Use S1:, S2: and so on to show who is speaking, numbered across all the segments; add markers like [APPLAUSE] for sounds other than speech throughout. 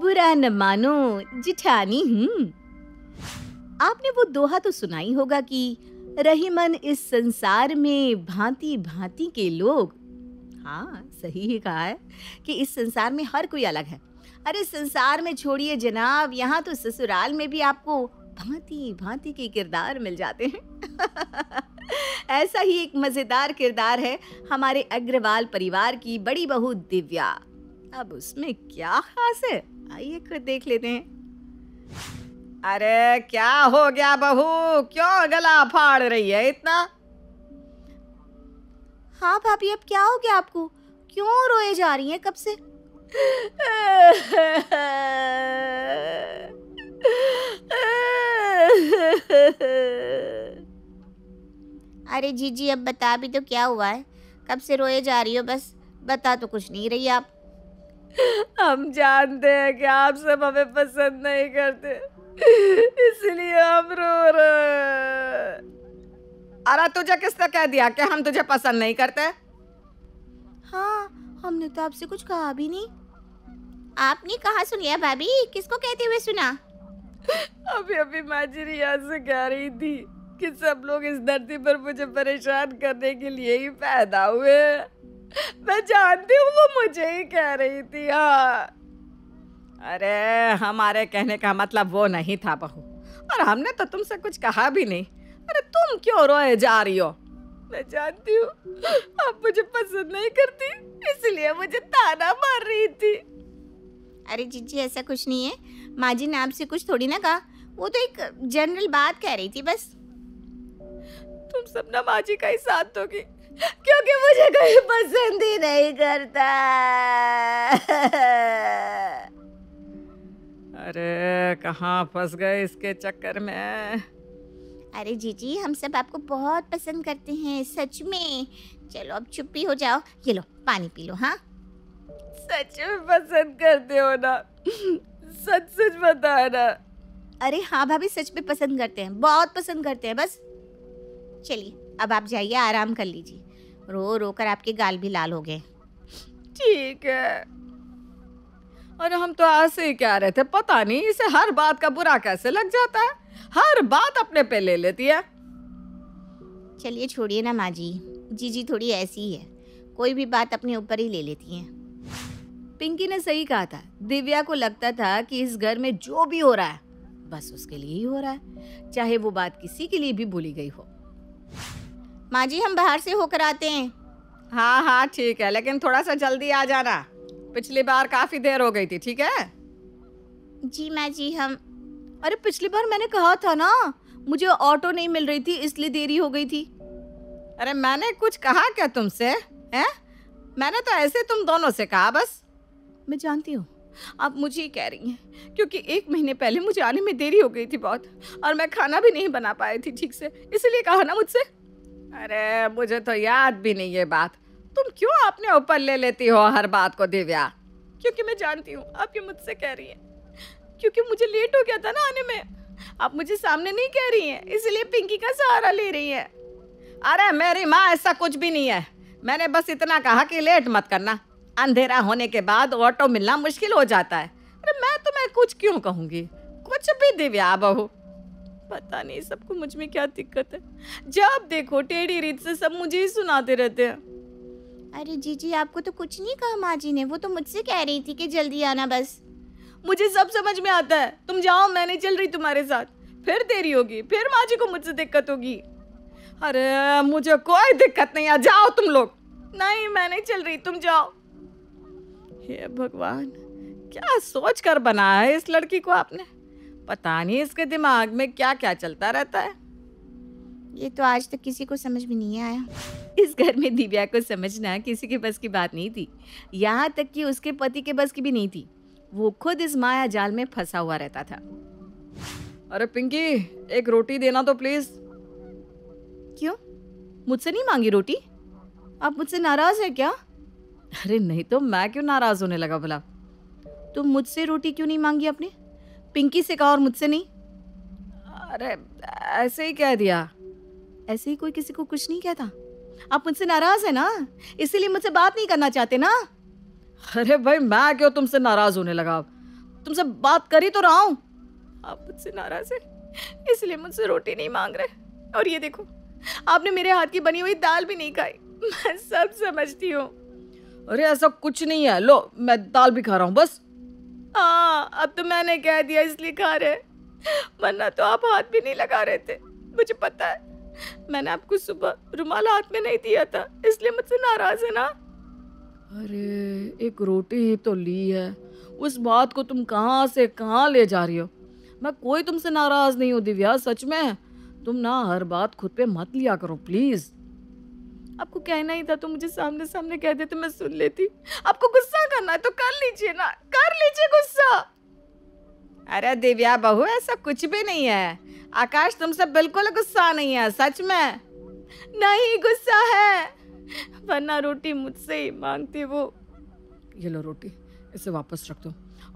S1: बुरा न मानो जिठानी हूँ आपने वो दोहा तो सुनाई होगा कि रहीमन इस संसार में भांति भांति के लोग हाँ सही ही कहा है कि इस संसार में हर कोई अलग है अरे संसार में छोड़िए जनाब यहाँ तो ससुराल में भी आपको भांति भांति के किरदार मिल जाते हैं [LAUGHS] ऐसा ही एक मज़ेदार किरदार है हमारे अग्रवाल परिवार की बड़ी बहू दिव्या अब उसमें क्या खास है आइए खुद देख लेते हैं अरे क्या हो गया बहू क्यों गला फाड़ रही है इतना हाँ भाभी अब क्या हो गया आपको क्यों रोए जा रही हैं कब से अरे जीजी अब बता भी तो क्या हुआ है कब से रोए जा रही हो बस बता तो कुछ नहीं रही आप हम जानते हैं कि आप सब हमें पसंद नहीं करते इसलिए हम रो रहे अरे तुझे किसने कह दिया कि हम तुझे पसंद नहीं करते हाँ हमने तो आपसे कुछ कहा भी नहीं आपने कहा सुनिया भाभी किसको कहते हुए सुना अभी अभी माजी रिया से कह रही थी कि सब लोग इस धरती पर मुझे परेशान करने के लिए ही पैदा हुए मैं जानती हूँ वो मुझे ही कह रही थी हाँ अरे हमारे कहने का मतलब वो नहीं था बहू और हमने तो तुमसे कुछ कहा भी नहीं अरे तुम क्यों रोए जा रही हो मैं जानती हूँ आप मुझे पसंद नहीं करती इसलिए मुझे ताना मार रही थी अरे जीजी ऐसा कुछ नहीं है माँ जी ने आपसे कुछ थोड़ी ना कहा वो तो एक जनरल बात कह रही थी बस तुम सब ना माँ जी का ही साथ दोगी क्योंकि मुझे कोई पसंद ही नहीं करता अरे कहाँ फंस गए इसके चक्कर में अरे जी जी हम सब आपको बहुत पसंद करते हैं सच में चलो अब चुप्पी हो जाओ ये लो पानी पी लो हाँ सच में पसंद करते हो ना सच सच ना अरे हाँ भाभी सच में पसंद करते हैं बहुत पसंद करते हैं बस चलिए अब आप जाइए आराम कर लीजिए रो रो कर आपके गाल भी लाल हो गए ठीक है और हम तो ऐसे ही कह रहे थे पता नहीं इसे हर बात का बुरा कैसे लग जाता है हर बात अपने पे ले लेती है चलिए छोड़िए ना माँ जी जी जी थोड़ी ऐसी ही है कोई भी बात अपने ऊपर ही ले लेती है पिंकी ने सही कहा था दिव्या को लगता था कि इस घर में जो भी हो रहा है बस उसके लिए ही हो रहा है चाहे वो बात किसी के लिए भी बोली गई हो माँ जी हम बाहर से होकर आते हैं हाँ हाँ ठीक है लेकिन थोड़ा सा जल्दी आ जाना पिछली बार काफ़ी देर हो गई थी ठीक है जी माँ जी हम अरे पिछली बार मैंने कहा था ना मुझे ऑटो नहीं मिल रही थी इसलिए देरी हो गई थी अरे मैंने कुछ कहा क्या तुमसे हैं मैंने तो ऐसे तुम दोनों से कहा बस मैं जानती हूँ आप मुझे ही कह रही हैं क्योंकि एक महीने पहले मुझे आने में देरी हो गई थी बहुत और मैं खाना भी नहीं बना पाई थी ठीक से इसलिए कहा ना मुझसे अरे मुझे तो याद भी नहीं ये बात तुम क्यों अपने ऊपर ले लेती हो हर बात को दिव्या क्योंकि मैं जानती हूँ आप ये मुझसे कह रही हैं क्योंकि मुझे लेट हो गया था ना आने में आप मुझे सामने नहीं कह रही हैं इसलिए पिंकी का सहारा ले रही हैं अरे मेरी माँ ऐसा कुछ भी नहीं है मैंने बस इतना कहा कि लेट मत करना अंधेरा होने के बाद ऑटो मिलना मुश्किल हो जाता है अरे मैं तुम्हें कुछ क्यों कहूँगी कुछ भी दिव्या बहू पता नहीं सबको मुझ में क्या दिक्कत है जब देखो टेढ़ी रीत से सब मुझे ही सुनाते रहते हैं अरे जी जी आपको तो कुछ नहीं कहा माँ जी ने वो तो मुझसे कह रही थी कि जल्दी आना बस मुझे सब समझ में आता है तुम जाओ मैं नहीं चल रही तुम्हारे साथ फिर देरी होगी फिर माँ जी को मुझसे दिक्कत होगी अरे मुझे कोई दिक्कत नहीं आ जाओ तुम लोग नहीं मैं नहीं चल रही तुम जाओ हे भगवान क्या सोच कर बनाया है इस लड़की को आपने पता नहीं इसके दिमाग में क्या क्या चलता रहता है ये तो आज तक किसी को समझ में नहीं आया इस घर में दिव्या को समझना किसी के बस की बात नहीं थी यहाँ तक कि उसके पति के बस की भी नहीं थी वो खुद इस माया जाल में फंसा हुआ रहता था अरे पिंकी एक रोटी देना तो प्लीज क्यों मुझसे नहीं मांगी रोटी आप मुझसे नाराज है क्या अरे नहीं तो मैं क्यों नाराज होने लगा भला तुम तो मुझसे रोटी क्यों नहीं मांगी अपनी पिंकी से कहा और मुझसे नहीं अरे ऐसे ही कह दिया ऐसे ही कोई किसी को कुछ नहीं कहता आप मुझसे नाराज है ना इसीलिए मुझसे बात नहीं करना चाहते ना अरे भाई मैं क्यों तुमसे नाराज होने लगा तुमसे बात करी तो रहा हूं आप मुझसे नाराज है इसलिए मुझसे रोटी नहीं मांग रहे और ये देखो आपने मेरे हाथ की बनी हुई दाल भी नहीं खाई मैं सब समझती हूँ अरे ऐसा कुछ नहीं है लो मैं दाल भी खा रहा हूँ बस हाँ अब तो मैंने कह दिया इसलिए खा रहे वरना तो आप हाथ भी नहीं लगा रहे थे मुझे पता है मैंने आपको सुबह रुमाल हाथ में नहीं दिया था इसलिए मुझसे नाराज है ना अरे एक रोटी ही तो ली है उस बात को तुम कहाँ से कहाँ ले जा रही हो मैं कोई तुमसे नाराज नहीं हूँ दिव्या सच में तुम ना हर बात खुद पे मत लिया करो प्लीज़ आपको कहना ही था तो मुझे सामने सामने कह देते मैं सुन लेती आपको गुस्सा करना है तो कर लीजिए ना कर लीजिए गुस्सा अरे दिव्या बहू ऐसा कुछ भी नहीं है आकाश तुमसे बिल्कुल गुस्सा नहीं है सच में नहीं गुस्सा है वरना रोटी मुझसे ही मांगती वो ये लो रोटी इसे वापस रख दो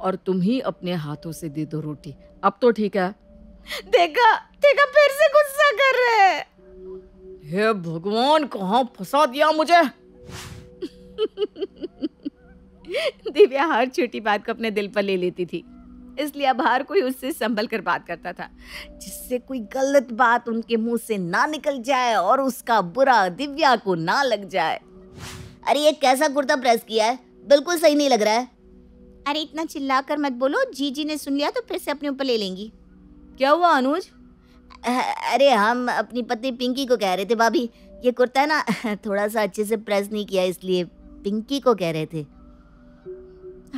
S1: और तुम ही अपने हाथों से दे दो रोटी अब तो ठीक है देखा देखा फिर से गुस्सा कर रहे हैं हे भगवान कहाँ फंसा दिया मुझे दिव्या हर छोटी बात को अपने दिल पर ले लेती थी इसलिए अब हर कोई उससे संभल कर बात करता था जिससे कोई गलत बात उनके मुंह से ना निकल जाए और उसका बुरा दिव्या को ना लग जाए अरे ये कैसा कुर्ता प्रेस किया है बिल्कुल सही नहीं लग रहा है अरे इतना चिल्ला कर मत बोलो जीजी ने सुन लिया तो फिर से अपने ऊपर ले लेंगी क्या हुआ अनुज [LAUGHS] अरे हम अपनी पत्नी पिंकी को कह रहे थे भाभी ये कुर्ता है ना [LAUGHS] थोड़ा सा अच्छे से प्रेस नहीं किया इसलिए पिंकी को कह रहे थे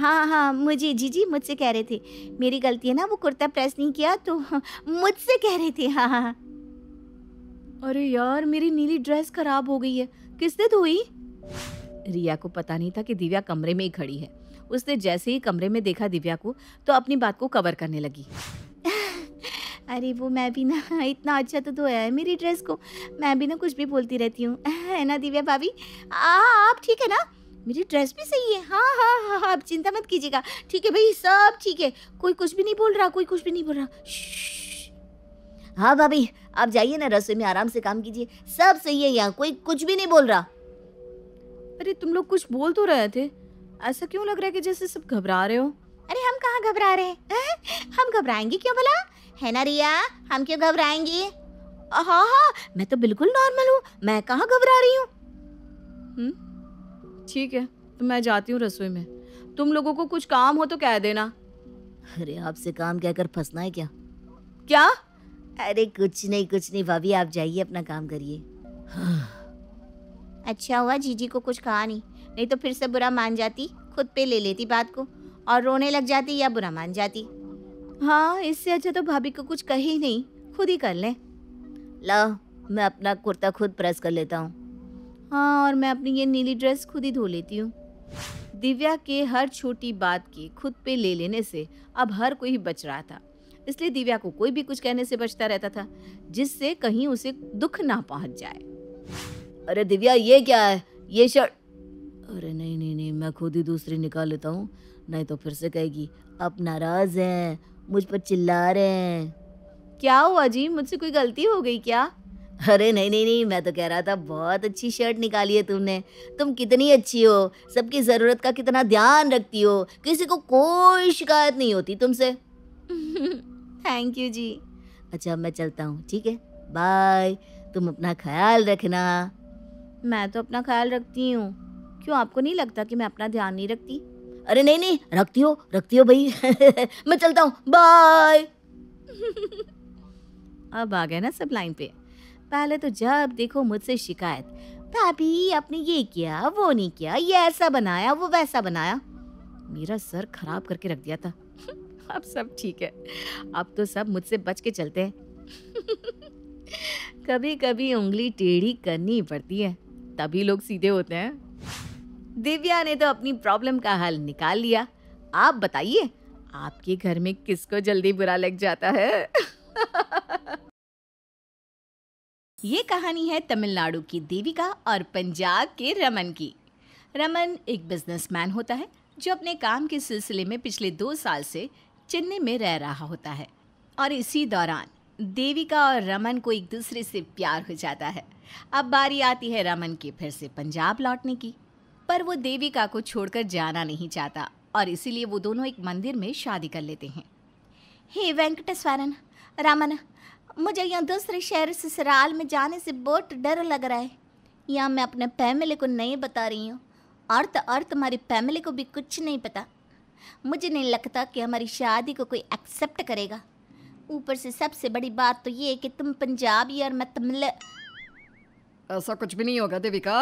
S1: हाँ हाँ मुझे जी जी मुझसे कह रहे थे मेरी गलती है ना वो कुर्ता प्रेस नहीं किया तो [LAUGHS] मुझसे कह रहे थे हाँ, हाँ हाँ अरे यार मेरी नीली ड्रेस खराब हो गई है किसने धोई रिया को पता नहीं था कि दिव्या कमरे में ही खड़ी है उसने जैसे ही कमरे में देखा दिव्या को तो अपनी बात को कवर करने लगी अरे वो मैं भी ना [LAUGHS] इतना अच्छा तो धोया है मेरी ड्रेस को मैं भी ना कुछ भी बोलती रहती हूँ [LAUGHS] है ना दिव्या भाभी आप ठीक है ना मेरी ड्रेस भी सही है हाँ हाँ हाँ हाँ आप चिंता मत कीजिएगा ठीक है भाई सब ठीक है कोई कुछ भी नहीं बोल रहा कोई कुछ भी नहीं बोल रहा हाँ भाभी आप जाइए ना रसोई में आराम से काम कीजिए सब सही है यहाँ कोई कुछ भी नहीं बोल रहा अरे तुम लोग कुछ बोल तो रहे थे ऐसा क्यों लग रहा है कि जैसे सब घबरा रहे हो अरे हम कहाँ घबरा रहे हैं हम घबराएंगे क्यों भला है ना रिया हम क्यों घबराएंगी हाँ हाँ मैं तो बिल्कुल नॉर्मल हूँ मैं कहाँ घबरा रही हूँ हम्म? ठीक है तो मैं जाती हूँ रसोई में तुम लोगों को कुछ काम हो तो कह देना अरे आपसे काम क्या कर फंसना है क्या क्या अरे कुछ नहीं कुछ नहीं भाभी आप जाइए अपना काम करिए हाँ। अच्छा हुआ जीजी को कुछ कहा नहीं नहीं तो फिर से बुरा मान जाती खुद पे ले लेती बात को और रोने लग जाती या बुरा मान जाती हाँ इससे अच्छा तो भाभी को कुछ कही नहीं खुद ही कर ले ला मैं अपना कुर्ता खुद प्रेस कर लेता हूँ हाँ और मैं अपनी ये नीली ड्रेस खुद ही धो लेती हूँ दिव्या के हर छोटी बात की खुद पे ले लेने से अब हर कोई बच रहा था इसलिए दिव्या को कोई भी कुछ कहने से बचता रहता था जिससे कहीं उसे दुख ना पहुंच जाए अरे दिव्या ये क्या है ये शर्ट अरे नहीं नहीं नहीं मैं खुद ही दूसरी निकाल लेता हूँ नहीं तो फिर से कहेगी आप नाराज़ हैं मुझ पर चिल्ला रहे हैं क्या हुआ जी मुझसे कोई गलती हो गई क्या अरे नहीं नहीं नहीं मैं तो कह रहा था बहुत अच्छी शर्ट निकाली है तुमने तुम कितनी अच्छी हो सबकी ज़रूरत का कितना ध्यान रखती हो किसी को कोई शिकायत नहीं होती तुमसे थैंक [LAUGHS] यू जी अच्छा मैं चलता हूँ ठीक है बाय तुम अपना ख्याल रखना मैं तो अपना ख्याल रखती हूँ क्यों आपको नहीं लगता कि मैं अपना ध्यान नहीं रखती अरे नहीं नहीं रखती हो रखती हो भाई [LAUGHS] मैं चलता हूँ बाय [LAUGHS] अब आ गए ना सब लाइन पे पहले तो जब देखो मुझसे शिकायत भाभी आपने ये किया वो नहीं किया ये ऐसा बनाया वो वैसा बनाया मेरा सर खराब करके रख दिया था [LAUGHS] अब सब ठीक है अब तो सब मुझसे बच के चलते हैं कभी कभी उंगली टेढ़ी करनी पड़ती है तभी लोग सीधे होते हैं दिव्या ने तो अपनी प्रॉब्लम का हल निकाल लिया आप बताइए आपके घर में किसको जल्दी बुरा लग जाता है [LAUGHS] ये कहानी है तमिलनाडु की देविका और पंजाब के रमन की रमन एक बिजनेसमैन होता है जो अपने काम के सिलसिले में पिछले दो साल से चेन्नई में रह रहा होता है और इसी दौरान देविका और रमन को एक दूसरे से प्यार हो जाता है अब बारी आती है रमन के फिर से पंजाब लौटने की पर वो देविका को छोड़कर जाना नहीं चाहता और इसीलिए वो दोनों एक मंदिर में शादी कर लेते हैं हे वेंकटेश्वरन रामन मुझे यहाँ दूसरे शहर ससुराल में जाने से बहुत डर लग रहा है यहाँ मैं अपने फैमिली को नहीं बता रही हूँ अर्थ तो अर्थ हमारी फैमिली को भी कुछ नहीं पता मुझे नहीं लगता कि हमारी शादी को कोई एक्सेप्ट करेगा ऊपर से सबसे बड़ी बात तो ये है कि तुम पंजाबी और मैं तमिल ऐसा कुछ भी नहीं होगा देविका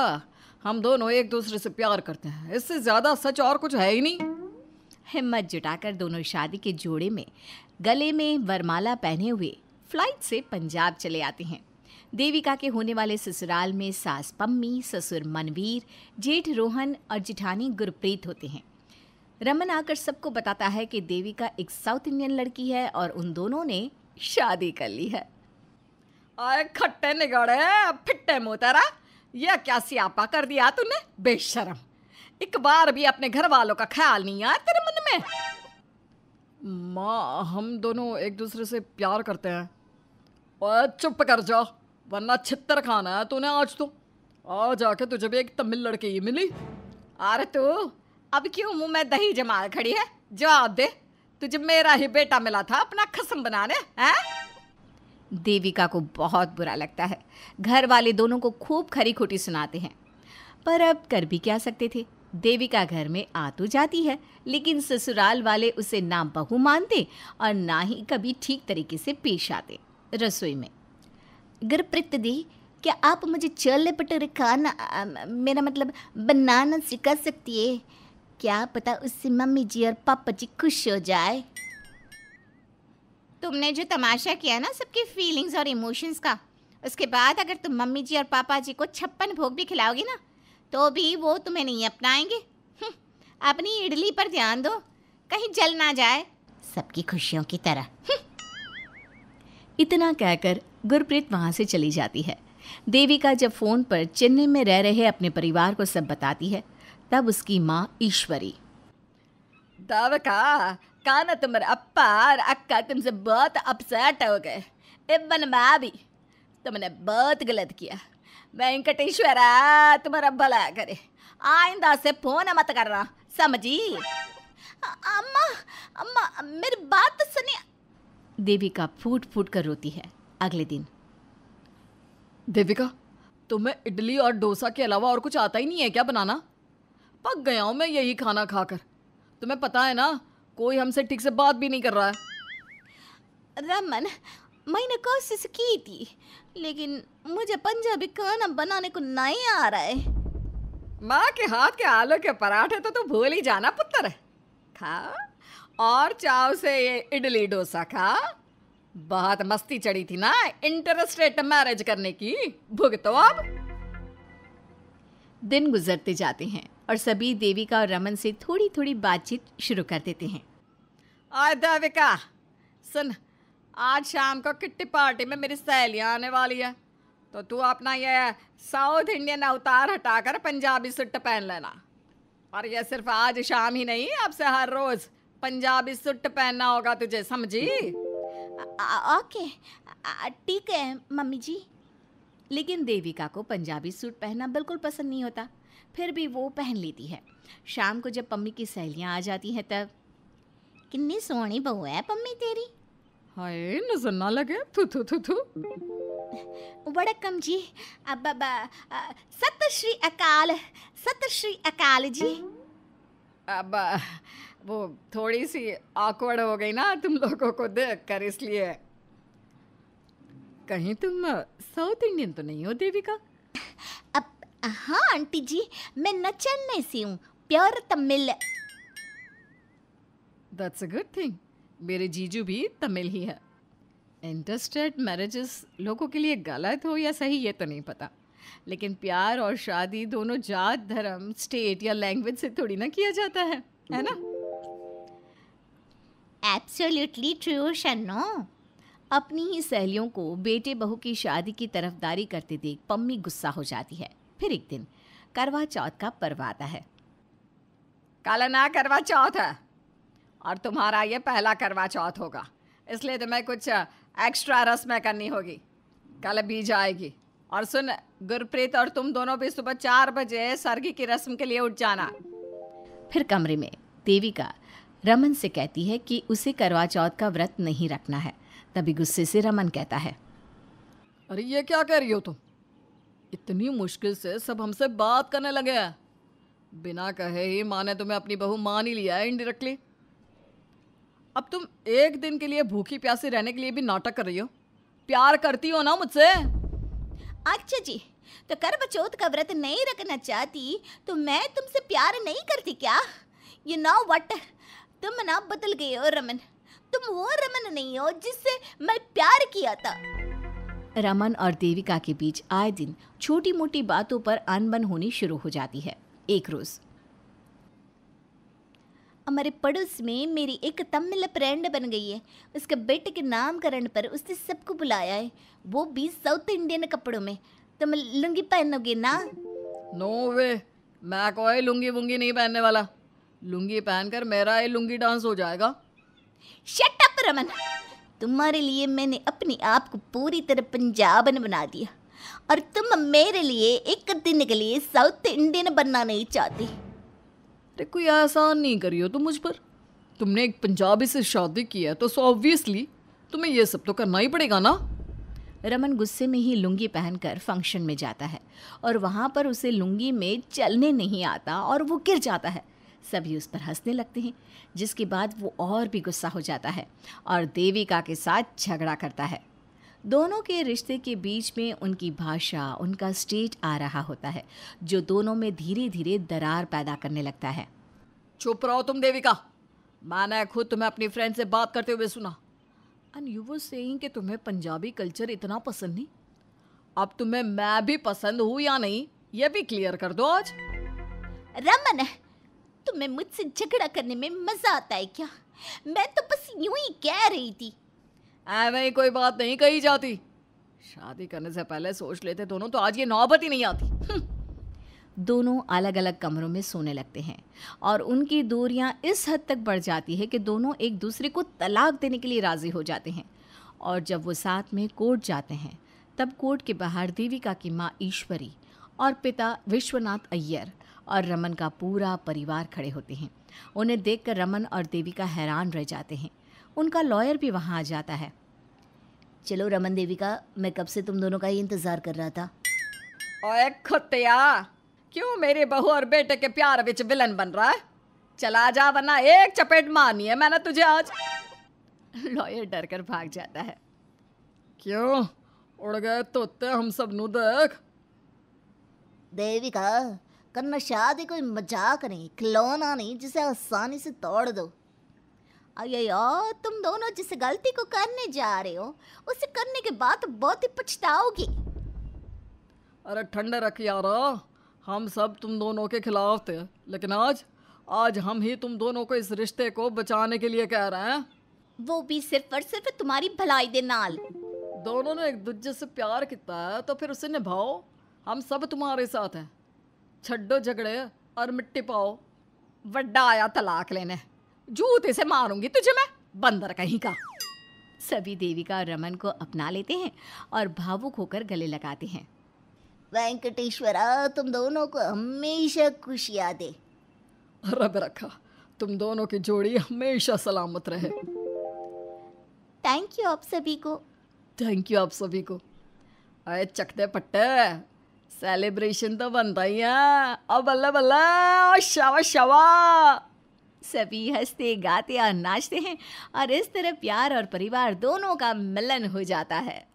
S1: हम दोनों एक दूसरे से प्यार करते हैं इससे ज़्यादा सच और कुछ है ही नहीं हिम्मत जुटाकर दोनों शादी के जोड़े में गले में वरमाला पहने हुए फ्लाइट से पंजाब चले आते हैं देविका के होने वाले ससुराल में सास पम्मी ससुर मनवीर जेठ रोहन और जिठानी गुरप्रीत होते हैं रमन आकर सबको बताता है कि देविका एक साउथ इंडियन लड़की है और उन दोनों ने शादी कर ली है आए खट्टे निगड़े फिट्टे मोतारा यह क्या सियापा कर दिया तूने बेशरम एक बार भी अपने घर वालों का ख्याल नहीं आया तेरे मन में माँ हम दोनों एक दूसरे से प्यार करते हैं और चुप कर जाओ वरना छितर खाना है तूने आज तो आ जाके तुझे भी एक तमिल लड़के ही मिली अरे तू अब क्यों मुंह में दही जमा खड़ी है जवाब दे तुझे मेरा ही बेटा मिला था अपना खसम बनाने हैं देविका को बहुत बुरा लगता है घर वाले दोनों को खूब खरी खोटी सुनाते हैं पर अब कर भी क्या सकते थे देविका घर में आ तो जाती है लेकिन ससुराल वाले उसे ना बहू मानते और ना ही कभी ठीक तरीके से पेश आते रसोई में गुरप्रीत दी क्या आप मुझे चल पटर खाना मेरा मतलब बनाना सिखा सकती है क्या पता उससे मम्मी जी और पापा जी खुश हो जाए तुमने जो तमाशा किया ना सबकी फीलिंग्स और इमोशंस का उसके बाद अगर तुम मम्मी जी और पापा जी को छप्पन भोग भी खिलाओगी ना तो भी वो तुम्हें नहीं अपनाएंगे हम्म, अपनी इडली पर ध्यान दो कहीं जल ना जाए सबकी खुशियों की तरह हम्म। इतना कहकर गुरप्रीत वहाँ से चली जाती है देविका जब फ़ोन पर चेन्नई में रह रहे अपने परिवार को सब बताती है तब उसकी माँ ईश्वरी देविका तुम अपा और अक्का तुमसे बहुत अपसेट हो गए इवन मैं भी तुमने बहुत गलत किया वेंकटेश्वरा तुम्हारा भला करे आइंदा से फोन मत रहा समझी अम्मा अम्मा मेरी बात तो सुनिए देविका फूट फूट कर रोती है अगले दिन देविका तुम्हें इडली और डोसा के अलावा और कुछ आता ही नहीं है क्या बनाना पक गया हूँ मैं यही खाना खाकर तुम्हें पता है ना कोई हमसे ठीक से बात भी नहीं कर रहा है रमन मैंने कोशिश की थी लेकिन मुझे पंजाबी खाना बनाने को नहीं आ रहा है माँ के हाथ के आलू के पराठे तो तू भूल ही जाना पुत्र खा और चाव से ये इडली डोसा खा बहुत मस्ती चढ़ी थी ना इंटरेस्टेड मैरिज करने की भुगतो अब दिन गुजरते जाते हैं और सभी देविका और रमन से थोड़ी थोड़ी बातचीत शुरू कर देते हैं और देविका सुन आज शाम को किट्टी पार्टी में मेरी सहेलियाँ आने वाली है तो तू अपना यह साउथ इंडियन अवतार हटाकर पंजाबी सुट पहन लेना और यह सिर्फ आज शाम ही नहीं अब से हर रोज पंजाबी सुट पहनना होगा तुझे समझी ओके ठीक है मम्मी जी लेकिन देविका को पंजाबी सूट पहनना बिल्कुल पसंद नहीं होता फिर भी वो पहन लेती है शाम को जब पम्मी की सहेलियाँ आ जाती हैं तब कितनी सोनी बहू है पम्मी तेरी हाय नजर ना लगे थू थू थू थू वड़कम जी अब सत श्री अकाल सत श्री अकाल जी अब वो थोड़ी सी ऑकवर्ड हो गई ना तुम लोगों को देख कर इसलिए कहीं तुम साउथ इंडियन तो नहीं हो देविका हाँ आंटी जी मैं न चेन्नई से हूँ pure Tamil that's a good thing मेरे जीजू भी तमिल ही है इंटरस्टेट मैरिजेस लोगों के लिए गलत हो या सही ये तो नहीं पता लेकिन प्यार और शादी दोनों जात धर्म स्टेट या लैंग्वेज से थोड़ी ना किया जाता है है ना एब्सोल्युटली ट्रू शनो अपनी ही सहेलियों को बेटे बहू की शादी की तरफदारी करते देख पम्मी गुस्सा हो जाती है फिर एक दिन करवा चौथ का पर्व आता है कल ना करवा चौथ है और तुम्हारा ये पहला करवा चौथ होगा इसलिए तुम्हें कुछ एक्स्ट्रा रस्में करनी होगी कल बीज आएगी और सुन गुरप्रीत और तुम दोनों भी सुबह चार बजे सर्गी की रस्म के लिए उठ जाना फिर कमरे में देवी का रमन से कहती है कि उसे करवा चौथ का व्रत नहीं रखना है तभी गुस्से से रमन कहता है अरे ये क्या कह रही हो तुम तो? इतनी मुश्किल से सब हमसे बात करने लगे हैं बिना कहे ही माँ ने तुम्हें अपनी बहू मान ही लिया है इनडिरेक्टली अब तुम एक दिन के लिए भूखी प्यासी रहने के लिए भी नाटक कर रही हो प्यार करती हो ना मुझसे अच्छा जी तो कर बचोत का व्रत नहीं रखना चाहती तो मैं तुमसे प्यार नहीं करती क्या यू नो वट तुम ना बदल गए हो रमन तुम वो रमन नहीं हो जिससे मैं प्यार किया था रमन और देविका के बीच आए दिन छोटी मोटी बातों पर अनबन होनी शुरू हो जाती है एक रोज़ हमारे पड़ोस में मेरी एक तमिल फ्रेंड बन गई है उसके बेटे के नामकरण पर उसने सबको बुलाया है वो भी साउथ इंडियन कपड़ों में तुम तो लुंगी पहनोगे ना नो no वे मैं कोई लुंगी वुंगी नहीं पहनने वाला लुंगी पहनकर मेरा ये लुंगी डांस हो जाएगा शट अप रमन तुम्हारे लिए मैंने अपने आप को पूरी तरह पंजाबन बना दिया और तुम मेरे लिए एक दिन के लिए साउथ इंडियन बनना नहीं चाहती अरे कोई एहसान नहीं करियो तुम मुझ पर तुमने एक पंजाबी से शादी की है तो सो ऑब्वियसली तुम्हें यह सब तो करना ही पड़ेगा ना रमन गुस्से में ही लुंगी पहनकर फंक्शन में जाता है और वहाँ पर उसे लुंगी में चलने नहीं आता और वो गिर जाता है सभी उस पर हंसने लगते हैं जिसके बाद वो और भी गुस्सा हो जाता है और देविका के साथ झगड़ा करता है दोनों के रिश्ते के बीच में उनकी भाषा उनका स्टेट आ रहा होता है जो दोनों में धीरे धीरे दरार पैदा करने लगता है चुप रहो तुम देविका मैंने खुद तुम्हें अपनी फ्रेंड से बात करते हुए सुना एंड यू वो सेइंग कि तुम्हें पंजाबी कल्चर इतना पसंद नहीं अब तुम्हें मैं भी पसंद हूँ या नहीं ये भी क्लियर कर दो आज रमन है तुम्हें मुझसे झगड़ा करने में मज़ा आता है क्या मैं तो बस यूं ही कह रही थी ऐवें कोई बात नहीं कही जाती शादी करने से पहले सोच लेते दोनों तो आज ये नौबत ही नहीं आती हम्म। दोनों अलग अलग कमरों में सोने लगते हैं और उनकी दूरियां इस हद तक बढ़ जाती है कि दोनों एक दूसरे को तलाक देने के लिए राज़ी हो जाते हैं और जब वो साथ में कोर्ट जाते हैं तब कोर्ट के बाहर देविका की माँ ईश्वरी और पिता विश्वनाथ अय्यर और रमन का पूरा परिवार खड़े होते हैं उन्हें देखकर रमन और देविका हैरान रह जाते हैं उनका लॉयर भी वहाँ आ जाता है चलो रमन देविका मैं कब से तुम दोनों का ही इंतज़ार कर रहा था ओए खुतिया क्यों मेरे बहू और बेटे के प्यार बिच विलन बन रहा है चला जा वरना एक चपेट मारनी है मैंने तुझे आज लॉयर डर कर भाग जाता है क्यों उड़ गए तोते हम सब नु देख देविका कर नशाद कोई मजाक नहीं खिलौना नहीं जिसे आसानी से तोड़ दो अयो तुम दोनों जिस गलती को करने जा रहे हो उसे करने के बाद तो बहुत ही पछताओगे अरे ठंडे रख यार हम सब तुम दोनों के खिलाफ थे लेकिन आज आज हम ही तुम दोनों को इस रिश्ते को बचाने के लिए कह रहे हैं वो भी सिर्फ और सिर्फ तुम्हारी भलाई दे नाल दोनों ने एक दूसरे से प्यार किया है तो फिर उसे निभाओ हम सब तुम्हारे साथ हैं ਛੱਡੋ झगड़े और मिट्टी पाओ वड्डा आया तलाक लेने जूते से मारूंगी तुझे मैं बंदर कहीं का सभी देविका और रमन को अपना लेते हैं और भावुक होकर गले लगाते हैं वेंकटेश्वरा तुम दोनों को हमेशा खुशियाँ दे रब रखा तुम दोनों की जोड़ी हमेशा सलामत रहे थैंक यू आप सभी को थैंक यू आप सभी को अरे चकते पट्टे सेलिब्रेशन तो बनता ही है और बल्ला बल्ला शवा शवा सभी हंसते गाते और नाचते हैं और इस तरह प्यार और परिवार दोनों का मिलन हो जाता है